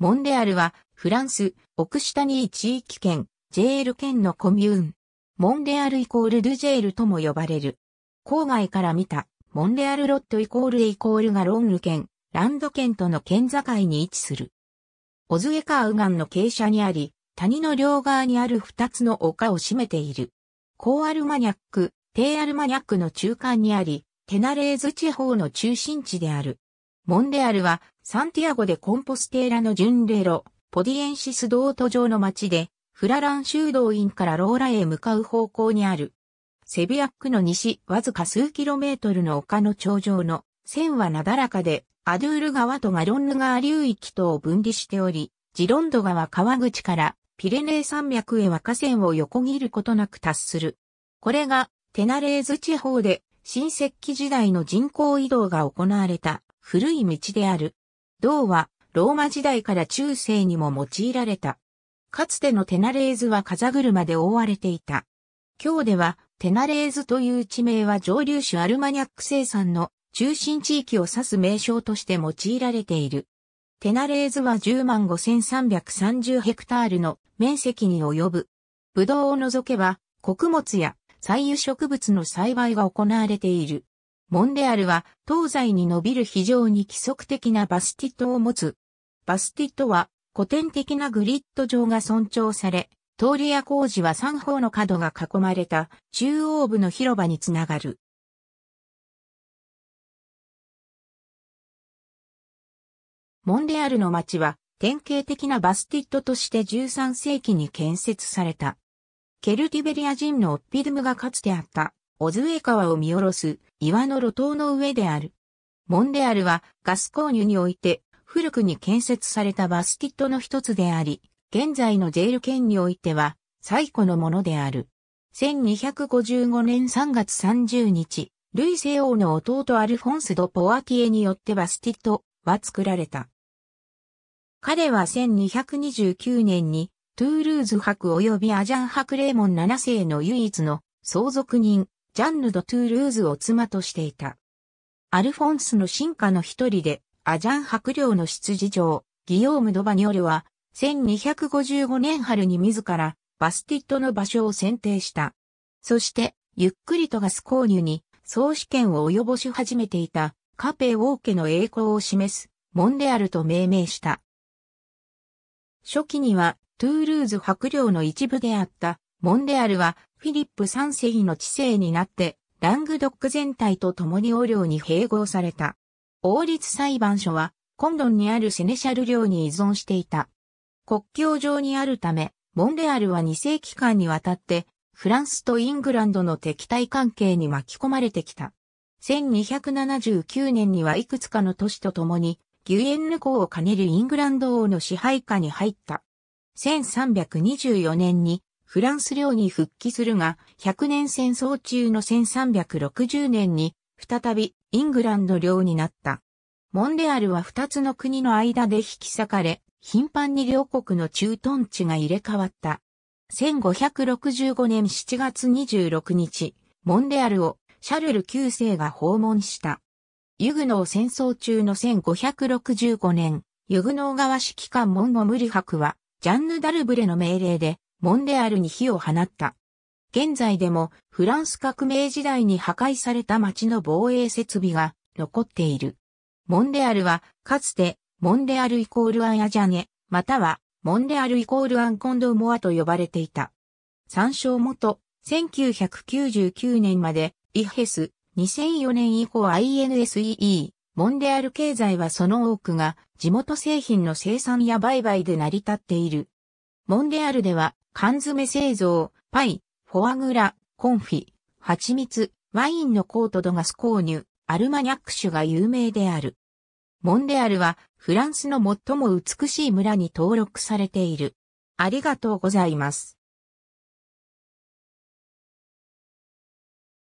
モンレアルは、フランス、オクシタニー地域圏、ジェール県のコミューン。モンレアルイコールドジェールとも呼ばれる。郊外から見た、モンレアルロットイコールイコールがロンル県、ランド県との県境に位置する。オズエカーウガンの傾斜にあり、谷の両側にある二つの丘を占めている。コーアルマニャック、テーアルマニャックの中間にあり、テナレーズ地方の中心地である。モンレアルはサンティアゴでコンポステーラの巡礼路、ポディエンシス道途上の町で、フララン修道院からローラへ向かう方向にある。セビアックの西、わずか数キロメートルの丘の頂上の、線はなだらかで、アドゥール川とガロンヌ川流域とを分離しており、ジロンド川川口からピレネー山脈へは河川を横切ることなく達する。これがテナレーズ地方で新石器時代の人口移動が行われた古い道である。銅はローマ時代から中世にも用いられた。かつてのテナレーズは風車で覆われていた。今日ではテナレーズという地名は上流種アルマニャック生産の中心地域を指す名称として用いられている。テナレーズは10万5330ヘクタールの面積に及ぶ。ブドウを除けば穀物や採油植物の栽培が行われている。モンレアルは東西に伸びる非常に規則的なバスティットを持つ。バスティットは古典的なグリッド状が尊重され、通りや工事は三方の角が囲まれた中央部の広場につながる。モンレアルの街は典型的なバスティットとして13世紀に建設された。ケルティベリア人のオッピドムがかつてあったオズウ川を見下ろす岩の路頭の上である。モンレアルはガス購入において古くに建設されたバスティットの一つであり、現在のジェール県においては最古のものである。1255年3月30日、ルイ西王の弟アルフォンス・ド・ポワティエによってバスティットは作られた。彼は1229年にトゥールーズ博及びアジャン博レーモン7世の唯一の相続人ジャンヌ・ド・トゥールーズを妻としていた。アルフォンスの進化の一人で、アジャン白領の執事長、ギヨーム・ド・バニョルは、1255年春に自ら、バスティットの場所を選定した。そして、ゆっくりとガス購入に、総試験を及ぼし始めていた、カペ王家の栄光を示す、モンレアルと命名した。初期には、トゥールーズ白領の一部であった、モンレアルは、フィリップ三世の治世になって、ラングドック全体と共に王領に併合された。王立裁判所は、コンドンにあるセネシャル領に依存していた。国境上にあるため、モンレアルは2世紀間にわたって、フランスとイングランドの敵対関係に巻き込まれてきた。1279年にはいくつかの都市と共に、ギュエンヌ港を兼ねるイングランド王の支配下に入った。1324年にフランス領に復帰するが、100年戦争中の1360年に、再びイングランド領になった。モンレアルは2つの国の間で引き裂かれ、頻繁に両国の駐屯地が入れ替わった。1565年7月26日、モンレアルをシャルル9世が訪問した。ユグノー戦争中の1565年、ユグノー川指揮官モンゴムリ博は、ジャンヌ・ダルブレの命令で、モンデアルに火を放った。現在でもフランス革命時代に破壊された町の防衛設備が残っている。モンデアルはかつてモンデアルイコールアンアジャネ、またはモンデアルイコールアンコンドモアと呼ばれていた。参照元、1999年までイヘス、2004年以降 INSEE、モンデアル経済はその多くが地元製品の生産や売買で成り立っている。モンデアルでは缶詰製造、パイ、フォアグラ、コンフィ、蜂蜜、ワインのコートドガス購入、アルマニャック種が有名である。モンレアルはフランスの最も美しい村に登録されている。ありがとうございます。